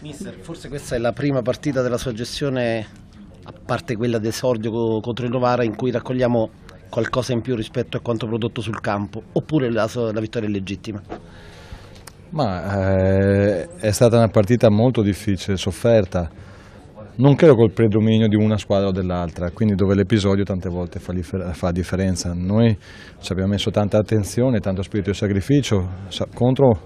Mister, forse questa è la prima partita della sua gestione, a parte quella d'esordio contro il Novara, in cui raccogliamo qualcosa in più rispetto a quanto prodotto sul campo, oppure la, la vittoria è legittima? Ma eh, è stata una partita molto difficile, sofferta, non credo col predominio di una squadra o dell'altra, quindi dove l'episodio tante volte fa, fa, differenza. Noi ci abbiamo messo tanta attenzione, tanto spirito di sacrificio contro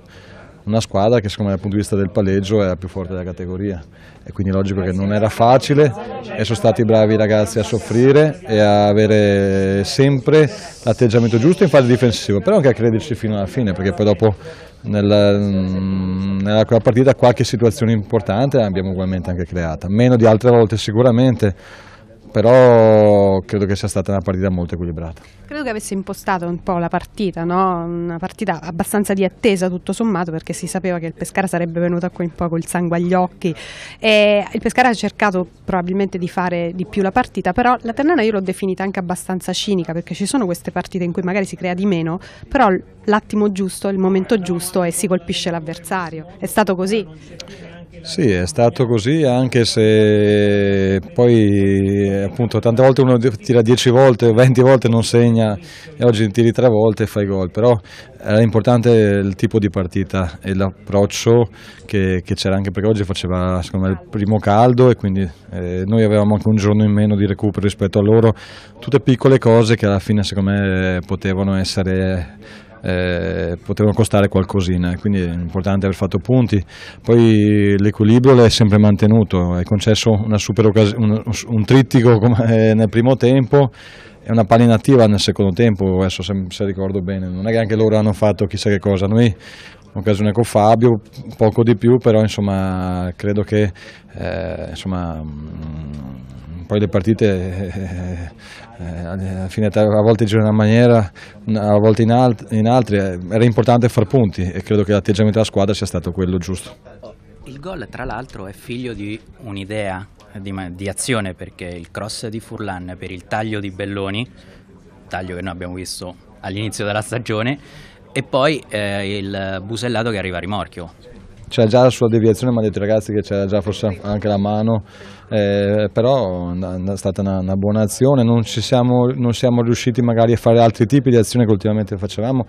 una squadra che secondo me dal punto di vista del palleggio è la più forte della categoria e quindi logico che non era facile e sono stati bravi i ragazzi a soffrire e a avere sempre l'atteggiamento giusto in fase difensiva, però anche a crederci fino alla fine perché poi dopo mm, nella, nella partita qualche situazione importante l'abbiamo ugualmente anche creata, meno di altre volte sicuramente però credo che sia stata una partita molto equilibrata. Credo che avesse impostato un po' la partita, no? una partita abbastanza di attesa tutto sommato perché si sapeva che il Pescara sarebbe venuto qui un po' col sangue agli occhi e il Pescara ha cercato probabilmente di fare di più la partita, però la Ternana io l'ho definita anche abbastanza cinica perché ci sono queste partite in cui magari si crea di meno, però l'attimo giusto, il momento giusto e si colpisce l'avversario. È stato così? Sì, è stato così anche se poi appunto tante volte uno tira 10 volte, 20 volte non segna e oggi tiri 3 volte e fai gol, però era importante il tipo di partita e l'approccio che, c'era anche perché oggi faceva secondo me il primo caldo e quindi eh, noi avevamo anche un giorno in meno di recupero rispetto a loro, tutte piccole cose che alla fine secondo me potevano essere eh, potevano costare qualcosina, quindi è importante aver fatto punti. Poi l'equilibrio l'hai sempre mantenuto, hai concesso un, un, trittico eh, nel primo tempo e una palla inattiva nel secondo tempo, adesso se, se ricordo bene, non è che anche loro hanno fatto chissà che cosa, noi occasione con Fabio, poco di più, però insomma credo che eh, insomma, mh, mm, poi le partite eh, eh, eh a, fine, a volte girano in una maniera, a volte in, alt in altre, era importante far punti e credo che l'atteggiamento della squadra sia stato quello giusto. Il gol tra l'altro è figlio di un'idea di, di, azione perché il cross di Furlan per il taglio di Belloni, taglio che noi abbiamo visto all'inizio della stagione, e poi eh, il busellato che arriva a rimorchio c'era già la sua deviazione, mi ha detto ragazzi che c'era già forse anche la mano, eh, però è stata una, una buona azione, non siamo, non siamo riusciti magari a fare altri tipi di azioni che ultimamente facevamo,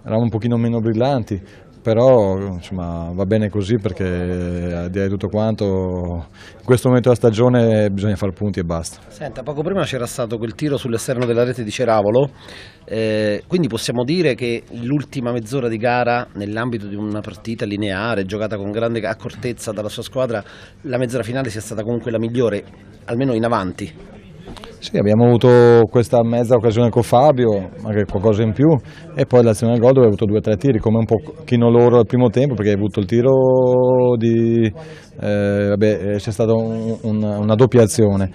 eravamo un pochino meno brillanti, però insomma, va bene così perché a eh, dire tutto quanto in questo momento della stagione bisogna fare punti e basta. Senta, poco prima c'era stato quel tiro sull'esterno della rete di Ceravolo, eh, quindi possiamo dire che l'ultima mezz'ora di gara nell'ambito di una partita lineare, giocata con grande accortezza dalla sua squadra, la mezz'ora finale sia stata comunque la migliore, almeno in avanti. Sì, abbiamo avuto questa mezza occasione con Fabio, anche qualcosa in più, e poi l'azione del gol dove ha avuto due o tre tiri, come un pochino loro al primo tempo, perché hai avuto il tiro di... Eh, vabbè, eh, c'è stata un, un, una doppia azione.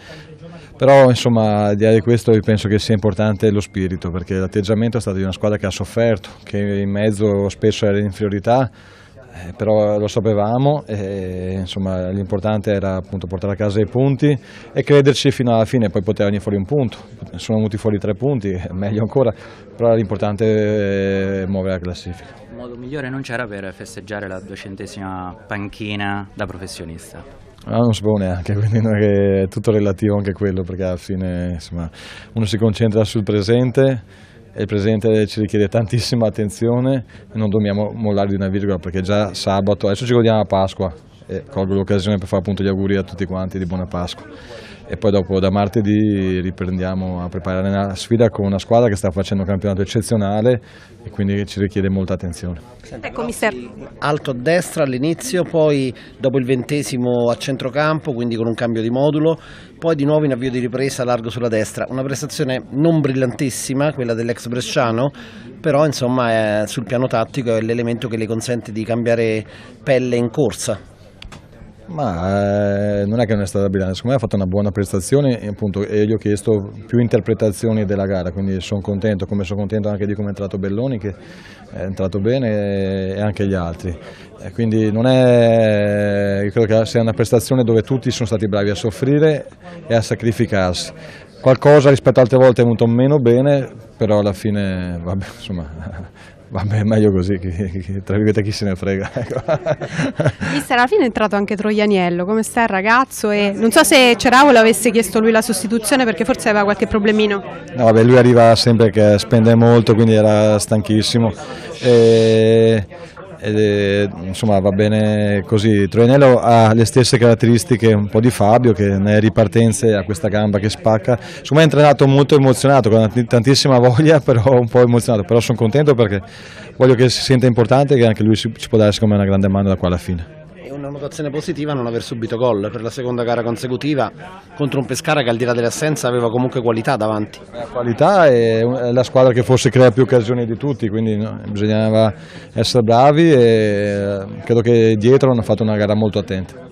Però insomma, al di là di questo io penso che sia importante lo spirito, perché l'atteggiamento è stato di una squadra che ha sofferto, che in mezzo spesso era in inferiorità, eh, però lo sapevamo e l'importante era appunto portare a casa i punti e crederci fino alla fine, poi poteva venire fuori un punto, sono venuti fuori tre punti, meglio ancora, però l'importante è muovere la classifica. Il modo migliore non c'era per festeggiare la duecentesima panchina da professionista? No, ah, non sapevo neanche, quindi è tutto relativo anche quello, perché alla fine insomma, uno si concentra sul presente il Presidente ci richiede tantissima attenzione e non dobbiamo mollare di una virgola perché già sabato, adesso ci godiamo a Pasqua e colgo l'occasione per fare appunto gli auguri a tutti quanti di buona Pasqua e poi dopo da martedì riprendiamo a preparare la sfida con una squadra che sta facendo un campionato eccezionale e quindi ci richiede molta attenzione. Ecco mister. Alto a destra all'inizio, poi dopo il ventesimo a centrocampo, quindi con un cambio di modulo, poi di nuovo in avvio di ripresa largo sulla destra, una prestazione non brillantissima, quella dell'ex bresciano, però insomma sul piano tattico è l'elemento che le consente di cambiare pelle in corsa. Ma eh, non è che non è stata brillante, secondo me ha fatto una buona prestazione e, appunto, e gli ho chiesto più interpretazioni della gara, quindi sono contento, come sono contento anche di come è entrato Belloni che è entrato bene eh, e anche gli altri. E quindi non è, credo che sia una prestazione dove tutti sono stati bravi a soffrire e a sacrificarsi. Qualcosa rispetto ad altre volte è venuto meno bene, però alla fine vabbè, insomma, Vabbè, meglio così, chi, chi, tra virgolette chi se ne frega. Ecco. Mister, alla fine è entrato anche Troianiello, come sta il ragazzo? E non so se Ceravo avesse chiesto lui la sostituzione perché forse aveva qualche problemino. No, vabbè, lui arriva sempre che spende molto, quindi era stanchissimo. E ed, insomma va bene così, Troianello ha le stesse caratteristiche un po' di Fabio che nelle ripartenze ha questa gamba che spacca, insomma è entrenato molto emozionato, con tantissima voglia però un po' emozionato, però sono contento perché voglio che si senta importante e che anche lui ci può dare secondo me una grande mano da qua alla fine una notazione positiva non aver subito gol per la seconda gara consecutiva contro un Pescara che al di là dell'assenza aveva comunque qualità davanti. La eh, qualità è la squadra che forse crea più occasioni di tutti, quindi no, bisognava essere bravi e eh, credo che dietro hanno fatto una gara molto attenta.